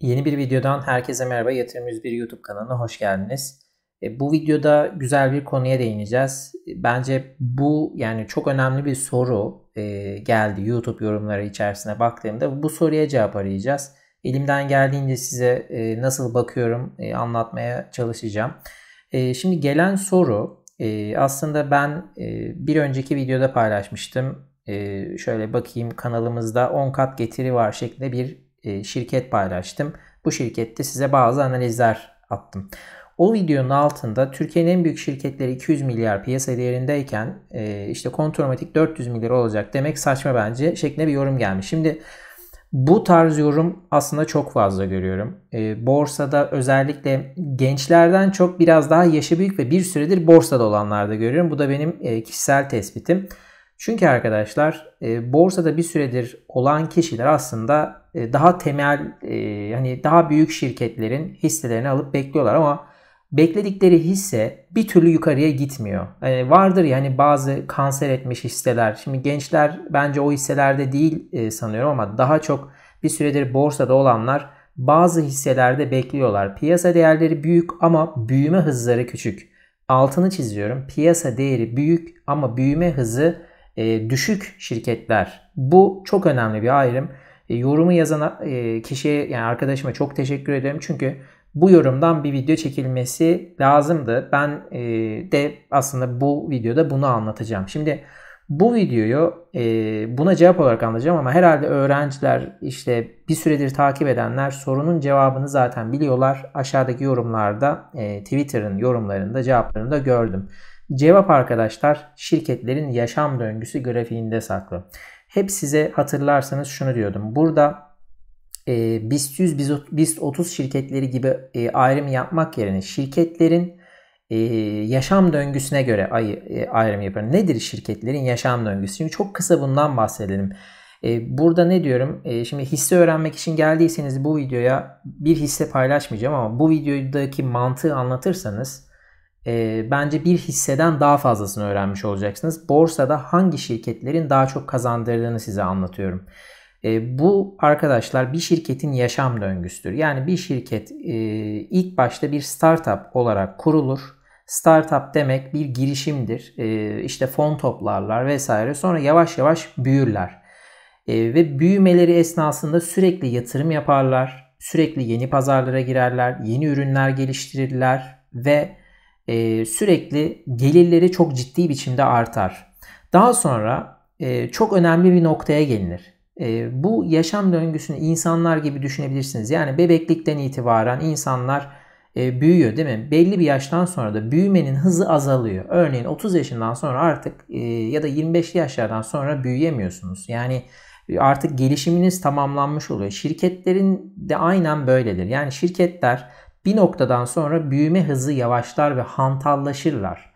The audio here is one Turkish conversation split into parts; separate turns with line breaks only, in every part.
Yeni bir videodan herkese merhaba. Yatırım 101 YouTube kanalına hoş geldiniz. E, bu videoda güzel bir konuya değineceğiz. E, bence bu yani çok önemli bir soru e, geldi YouTube yorumları içerisine baktığımda. Bu soruya cevap arayacağız. Elimden geldiğince size nasıl bakıyorum anlatmaya çalışacağım. Şimdi gelen soru aslında ben bir önceki videoda paylaşmıştım. Şöyle bakayım kanalımızda 10 kat getiri var şeklinde bir e, şirket paylaştım. Bu şirkette size bazı analizler attım. O videonun altında Türkiye'nin en büyük şirketleri 200 milyar piyasa değerindeyken e, işte Kontromatik 400 milyar olacak demek saçma bence şeklinde bir yorum gelmiş. Şimdi bu tarz yorum aslında çok fazla görüyorum. E, borsada özellikle gençlerden çok biraz daha yaşı büyük ve bir süredir borsada olanlarda görüyorum. Bu da benim e, kişisel tespitim. Çünkü arkadaşlar e, borsada bir süredir olan kişiler aslında e, daha temel e, hani daha büyük şirketlerin hisselerini alıp bekliyorlar ama bekledikleri hisse bir türlü yukarıya gitmiyor. Yani e, vardır yani bazı kanser etmiş hisseler. Şimdi gençler bence o hisselerde değil e, sanıyorum ama daha çok bir süredir borsada olanlar bazı hisselerde bekliyorlar. Piyasa değerleri büyük ama büyüme hızları küçük. Altını çiziyorum. Piyasa değeri büyük ama büyüme hızı e, düşük şirketler. Bu çok önemli bir ayrım. E, yorumu yazan e, kişiye yani arkadaşıma çok teşekkür ederim. Çünkü bu yorumdan bir video çekilmesi lazımdı. Ben e, de aslında bu videoda bunu anlatacağım. Şimdi bu videoyu e, buna cevap olarak anlayacağım ama herhalde öğrenciler işte bir süredir takip edenler sorunun cevabını zaten biliyorlar. Aşağıdaki yorumlarda e, Twitter'ın yorumlarında cevaplarını da gördüm. Cevap arkadaşlar şirketlerin yaşam döngüsü grafiğinde saklı. Hep size hatırlarsanız şunu diyordum. Burada e, BIST 100, BIST 30 şirketleri gibi e, ayrım yapmak yerine şirketlerin e, yaşam döngüsüne göre ay, e, ayrım yapıyorum. Nedir şirketlerin yaşam döngüsü? Şimdi çok kısa bundan bahsedelim. E, burada ne diyorum? E, şimdi hisse öğrenmek için geldiyseniz bu videoya bir hisse paylaşmayacağım ama bu videodaki mantığı anlatırsanız e, bence bir hisseden daha fazlasını öğrenmiş olacaksınız. Borsada hangi şirketlerin daha çok kazandırdığını size anlatıyorum. E, bu arkadaşlar bir şirketin yaşam döngüsüdür. Yani bir şirket e, ilk başta bir startup olarak kurulur. Startup demek bir girişimdir. E, işte fon toplarlar vesaire. Sonra yavaş yavaş büyürler. E, ve büyümeleri esnasında sürekli yatırım yaparlar. Sürekli yeni pazarlara girerler. Yeni ürünler geliştirirler. Ve e, sürekli gelirleri çok ciddi biçimde artar. Daha sonra e, çok önemli bir noktaya gelinir. E, bu yaşam döngüsünü insanlar gibi düşünebilirsiniz. Yani bebeklikten itibaren insanlar e, büyüyor değil mi? Belli bir yaştan sonra da büyümenin hızı azalıyor. Örneğin 30 yaşından sonra artık e, ya da 25 yaşlardan sonra büyüyemiyorsunuz. Yani artık gelişiminiz tamamlanmış oluyor. Şirketlerin de aynen böyledir. Yani şirketler bir noktadan sonra büyüme hızı yavaşlar ve hantallaşırlar.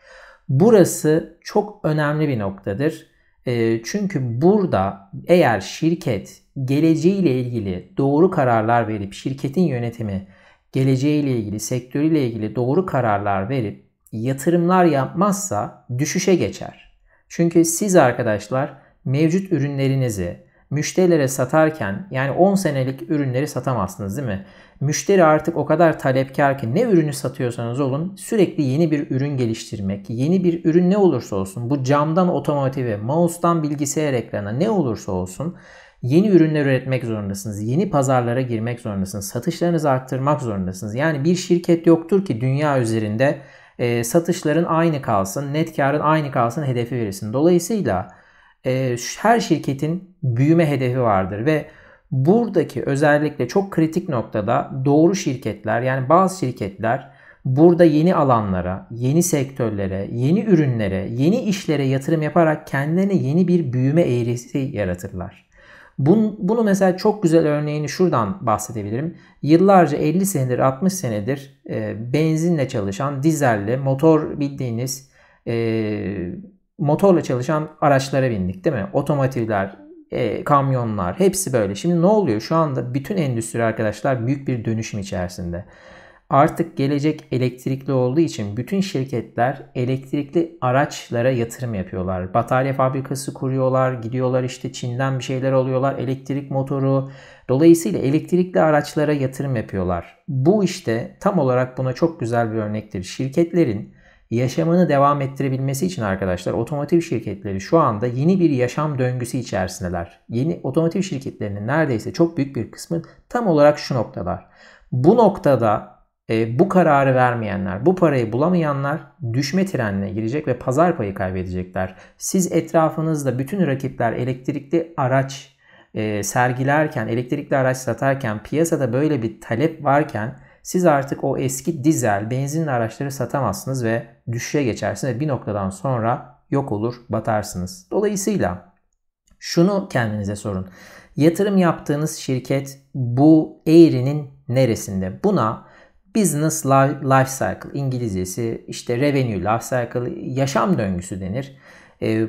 Burası çok önemli bir noktadır. Ee, çünkü burada eğer şirket geleceğiyle ilgili doğru kararlar verip şirketin yönetimi geleceğiyle ilgili sektörüyle ilgili doğru kararlar verip yatırımlar yapmazsa düşüşe geçer. Çünkü siz arkadaşlar mevcut ürünlerinizi, müşterilere satarken yani 10 senelik ürünleri satamazsınız değil mi? Müşteri artık o kadar talepkar ki ne ürünü satıyorsanız olun sürekli yeni bir ürün geliştirmek, yeni bir ürün ne olursa olsun bu camdan otomotive, mouse'dan bilgisayar ekranına ne olursa olsun yeni ürünler üretmek zorundasınız. Yeni pazarlara girmek zorundasınız. Satışlarınızı arttırmak zorundasınız. Yani bir şirket yoktur ki dünya üzerinde e, satışların aynı kalsın, net karın aynı kalsın hedefi verirsin. Dolayısıyla e, her şirketin büyüme hedefi vardır ve buradaki özellikle çok kritik noktada doğru şirketler yani bazı şirketler burada yeni alanlara, yeni sektörlere, yeni ürünlere, yeni işlere yatırım yaparak kendilerine yeni bir büyüme eğrisi yaratırlar. Bunu, mesela çok güzel örneğini şuradan bahsedebilirim. Yıllarca 50 senedir 60 senedir e, benzinle çalışan dizelli motor bildiğiniz e, motorla çalışan araçlara bindik değil mi? Otomotivler, e, kamyonlar hepsi böyle. Şimdi ne oluyor? Şu anda bütün endüstri arkadaşlar büyük bir dönüşüm içerisinde. Artık gelecek elektrikli olduğu için bütün şirketler elektrikli araçlara yatırım yapıyorlar. Batarya fabrikası kuruyorlar, gidiyorlar işte Çin'den bir şeyler alıyorlar, elektrik motoru. Dolayısıyla elektrikli araçlara yatırım yapıyorlar. Bu işte tam olarak buna çok güzel bir örnektir. Şirketlerin yaşamını devam ettirebilmesi için arkadaşlar otomotiv şirketleri şu anda yeni bir yaşam döngüsü içerisindeler. Yeni otomotiv şirketlerinin neredeyse çok büyük bir kısmı tam olarak şu noktalar. Bu noktada e, bu kararı vermeyenler, bu parayı bulamayanlar düşme trenine girecek ve pazar payı kaybedecekler. Siz etrafınızda bütün rakipler elektrikli araç e, sergilerken, elektrikli araç satarken, piyasada böyle bir talep varken siz artık o eski dizel, benzinli araçları satamazsınız ve düşüşe geçersiniz ve bir noktadan sonra yok olur, batarsınız. Dolayısıyla şunu kendinize sorun. Yatırım yaptığınız şirket bu eğrinin neresinde? Buna business life cycle İngilizcesi işte revenue life cycle yaşam döngüsü denir.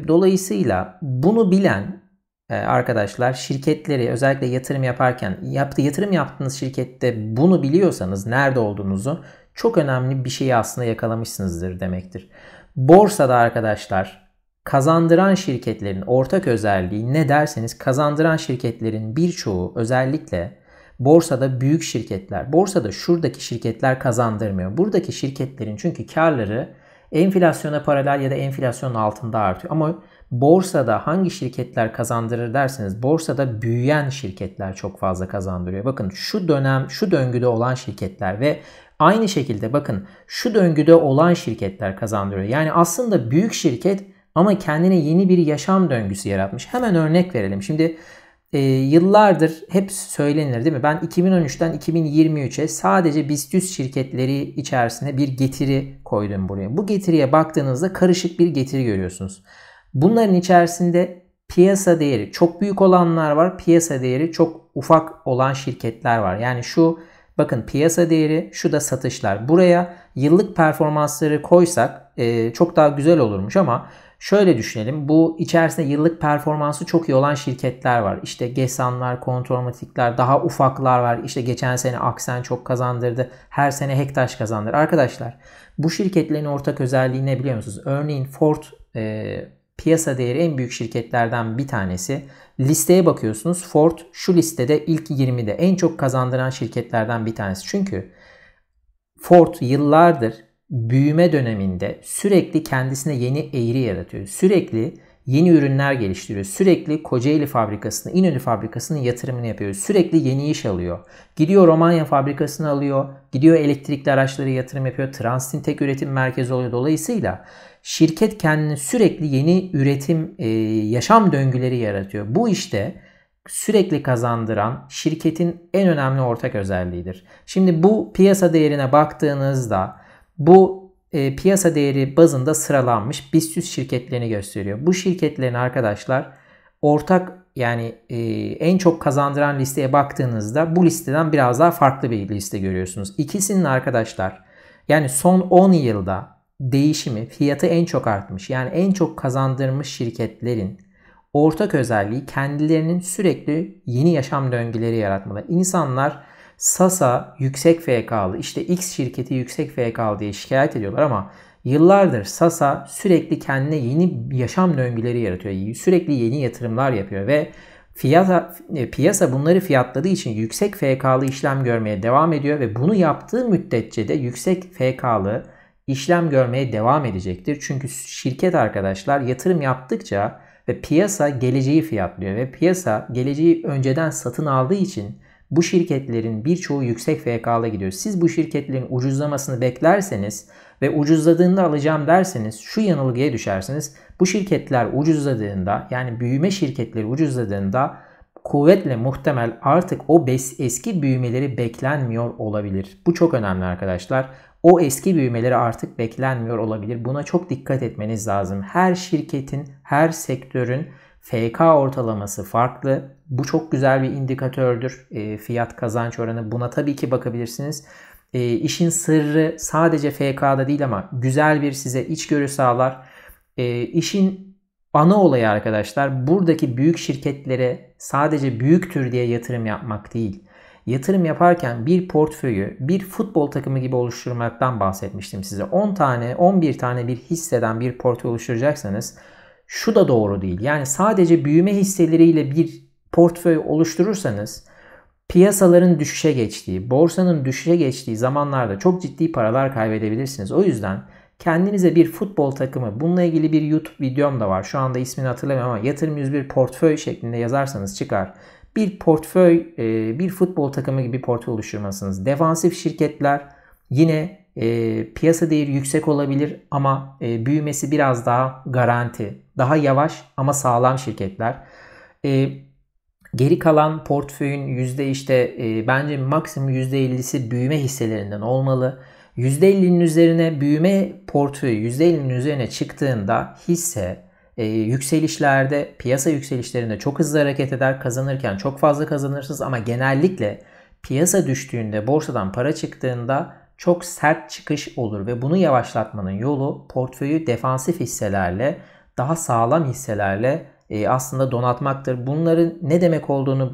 Dolayısıyla bunu bilen ee, arkadaşlar şirketleri özellikle yatırım yaparken yaptı yatırım yaptığınız şirkette bunu biliyorsanız nerede olduğunuzu çok önemli bir şeyi aslında yakalamışsınızdır demektir. Borsada arkadaşlar kazandıran şirketlerin ortak özelliği ne derseniz kazandıran şirketlerin birçoğu özellikle borsada büyük şirketler. Borsada şuradaki şirketler kazandırmıyor. Buradaki şirketlerin çünkü karları enflasyona paralel ya da enflasyonun altında artıyor. Ama borsada hangi şirketler kazandırır derseniz borsada büyüyen şirketler çok fazla kazandırıyor. Bakın şu dönem şu döngüde olan şirketler ve aynı şekilde bakın şu döngüde olan şirketler kazandırıyor. Yani aslında büyük şirket ama kendine yeni bir yaşam döngüsü yaratmış. Hemen örnek verelim. Şimdi e, yıllardır hep söylenir değil mi? Ben 2013'ten 2023'e sadece BIST 100 şirketleri içerisine bir getiri koydum buraya. Bu getiriye baktığınızda karışık bir getiri görüyorsunuz. Bunların içerisinde piyasa değeri çok büyük olanlar var. Piyasa değeri çok ufak olan şirketler var. Yani şu bakın piyasa değeri şu da satışlar. Buraya yıllık performansları koysak e, çok daha güzel olurmuş ama şöyle düşünelim. Bu içerisinde yıllık performansı çok iyi olan şirketler var. İşte Gesanlar, Kontromatikler, daha ufaklar var. İşte geçen sene Aksen çok kazandırdı. Her sene Hektaş kazandır. Arkadaşlar bu şirketlerin ortak özelliği ne biliyor musunuz? Örneğin Ford e, piyasa değeri en büyük şirketlerden bir tanesi. Listeye bakıyorsunuz Ford şu listede ilk 20'de en çok kazandıran şirketlerden bir tanesi. Çünkü Ford yıllardır büyüme döneminde sürekli kendisine yeni eğri yaratıyor. Sürekli yeni ürünler geliştiriyor. Sürekli Kocaeli fabrikasını, İnönü fabrikasının yatırımını yapıyor. Sürekli yeni iş alıyor. Gidiyor Romanya fabrikasını alıyor. Gidiyor elektrikli araçları yatırım yapıyor. Transin tek üretim merkezi oluyor. Dolayısıyla şirket kendini sürekli yeni üretim, e, yaşam döngüleri yaratıyor. Bu işte sürekli kazandıran şirketin en önemli ortak özelliğidir. Şimdi bu piyasa değerine baktığınızda bu e, piyasa değeri bazında sıralanmış BIST şirketlerini gösteriyor. Bu şirketlerin arkadaşlar ortak yani e, en çok kazandıran listeye baktığınızda bu listeden biraz daha farklı bir liste görüyorsunuz. İkisinin arkadaşlar yani son 10 yılda değişimi fiyatı en çok artmış yani en çok kazandırmış şirketlerin ortak özelliği kendilerinin sürekli yeni yaşam döngüleri yaratmaları. İnsanlar Sasa yüksek FK'lı işte X şirketi yüksek FK'lı diye şikayet ediyorlar ama yıllardır Sasa sürekli kendine yeni yaşam döngüleri yaratıyor. Sürekli yeni yatırımlar yapıyor ve fiyata, e, piyasa bunları fiyatladığı için yüksek FK'lı işlem görmeye devam ediyor ve bunu yaptığı müddetçe de yüksek FK'lı işlem görmeye devam edecektir. Çünkü şirket arkadaşlar yatırım yaptıkça ve piyasa geleceği fiyatlıyor ve piyasa geleceği önceden satın aldığı için bu şirketlerin birçoğu yüksek FK'la gidiyor. Siz bu şirketlerin ucuzlamasını beklerseniz ve ucuzladığında alacağım derseniz şu yanılgıya düşersiniz. Bu şirketler ucuzladığında yani büyüme şirketleri ucuzladığında kuvvetle muhtemel artık o eski büyümeleri beklenmiyor olabilir. Bu çok önemli arkadaşlar. O eski büyümeleri artık beklenmiyor olabilir. Buna çok dikkat etmeniz lazım. Her şirketin, her sektörün FK ortalaması farklı. Bu çok güzel bir indikatördür. E, fiyat kazanç oranı buna tabii ki bakabilirsiniz. E, işin sırrı sadece FK'da değil ama güzel bir size içgörü sağlar. E, işin ana olayı arkadaşlar buradaki büyük şirketlere sadece büyük tür diye yatırım yapmak değil. Yatırım yaparken bir portföyü bir futbol takımı gibi oluşturmaktan bahsetmiştim size. 10 tane 11 tane bir hisseden bir portföy oluşturacaksanız şu da doğru değil. Yani sadece büyüme hisseleriyle bir portföy oluşturursanız piyasaların düşüşe geçtiği, borsanın düşüşe geçtiği zamanlarda çok ciddi paralar kaybedebilirsiniz. O yüzden kendinize bir futbol takımı, bununla ilgili bir YouTube videom da var. Şu anda ismini hatırlamıyorum ama Yatırım 101 portföy şeklinde yazarsanız çıkar. Bir portföy, e, bir futbol takımı gibi portföy oluşturmalısınız. Defansif şirketler yine e, piyasa değeri yüksek olabilir ama e, büyümesi biraz daha garanti daha yavaş ama sağlam şirketler. E, geri kalan portföyün yüzde işte e, bence maksimum yüzde %50'si büyüme hisselerinden olmalı. Yüzde %50'nin üzerine büyüme portföyü yüzde %50'nin üzerine çıktığında hisse e, yükselişlerde, piyasa yükselişlerinde çok hızlı hareket eder. Kazanırken çok fazla kazanırsınız ama genellikle piyasa düştüğünde, borsadan para çıktığında çok sert çıkış olur ve bunu yavaşlatmanın yolu portföyü defansif hisselerle daha sağlam hisselerle e, aslında donatmaktır. Bunların ne demek olduğunu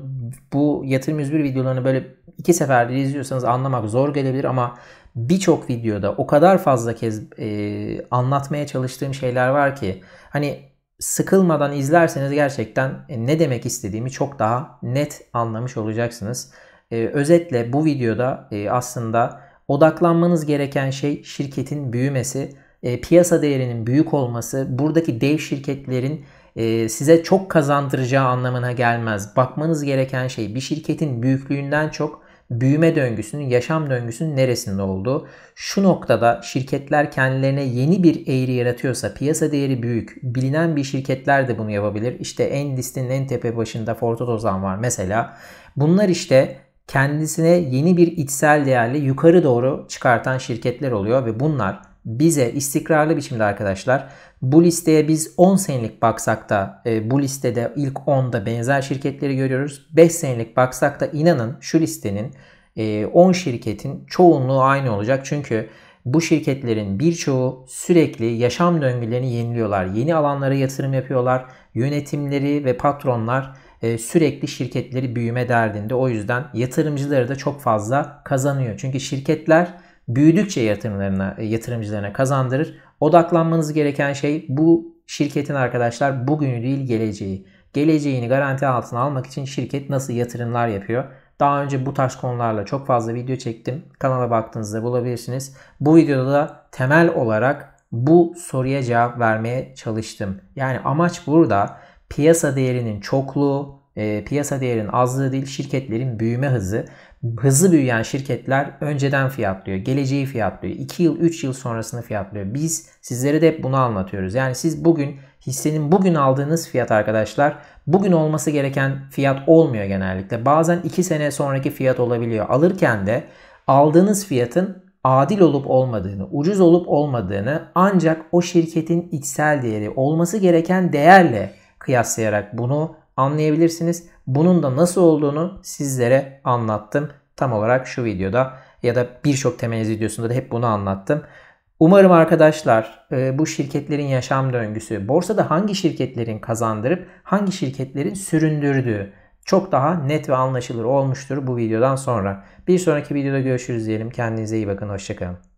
bu Yatırım 101 videolarını böyle iki seferde izliyorsanız anlamak zor gelebilir ama birçok videoda o kadar fazla kez e, anlatmaya çalıştığım şeyler var ki hani sıkılmadan izlerseniz gerçekten e, ne demek istediğimi çok daha net anlamış olacaksınız. E, özetle bu videoda e, aslında odaklanmanız gereken şey şirketin büyümesi e, piyasa değerinin büyük olması buradaki dev şirketlerin e, size çok kazandıracağı anlamına gelmez. Bakmanız gereken şey bir şirketin büyüklüğünden çok büyüme döngüsünün, yaşam döngüsünün neresinde olduğu. Şu noktada şirketler kendilerine yeni bir eğri yaratıyorsa piyasa değeri büyük. Bilinen bir şirketler de bunu yapabilir. İşte en listenin en tepe başında Fortot Ozan var mesela. Bunlar işte kendisine yeni bir içsel değerle yukarı doğru çıkartan şirketler oluyor ve bunlar bize istikrarlı biçimde arkadaşlar bu listeye biz 10 senelik baksak da e, bu listede ilk 10'da benzer şirketleri görüyoruz. 5 senelik baksak da inanın şu listenin e, 10 şirketin çoğunluğu aynı olacak. Çünkü bu şirketlerin birçoğu sürekli yaşam döngülerini yeniliyorlar. Yeni alanlara yatırım yapıyorlar. Yönetimleri ve patronlar e, sürekli şirketleri büyüme derdinde. O yüzden yatırımcıları da çok fazla kazanıyor. Çünkü şirketler büyüdükçe yatırımlarına, e, yatırımcılarına kazandırır. Odaklanmanız gereken şey bu şirketin arkadaşlar bugünü değil geleceği. Geleceğini garanti altına almak için şirket nasıl yatırımlar yapıyor? Daha önce bu taş konularla çok fazla video çektim. Kanala baktığınızda bulabilirsiniz. Bu videoda da temel olarak bu soruya cevap vermeye çalıştım. Yani amaç burada piyasa değerinin çokluğu, e, piyasa değerinin azlığı değil şirketlerin büyüme hızı hızlı büyüyen şirketler önceden fiyatlıyor, geleceği fiyatlıyor, 2 yıl 3 yıl sonrasını fiyatlıyor. Biz sizlere de hep bunu anlatıyoruz. Yani siz bugün hissenin bugün aldığınız fiyat arkadaşlar bugün olması gereken fiyat olmuyor genellikle. Bazen 2 sene sonraki fiyat olabiliyor. Alırken de aldığınız fiyatın adil olup olmadığını, ucuz olup olmadığını ancak o şirketin içsel değeri olması gereken değerle kıyaslayarak bunu anlayabilirsiniz. Bunun da nasıl olduğunu sizlere anlattım. Tam olarak şu videoda ya da birçok temel videosunda da hep bunu anlattım. Umarım arkadaşlar e, bu şirketlerin yaşam döngüsü, borsada hangi şirketlerin kazandırıp hangi şirketlerin süründürdüğü çok daha net ve anlaşılır olmuştur bu videodan sonra. Bir sonraki videoda görüşürüz diyelim. Kendinize iyi bakın. Hoşçakalın.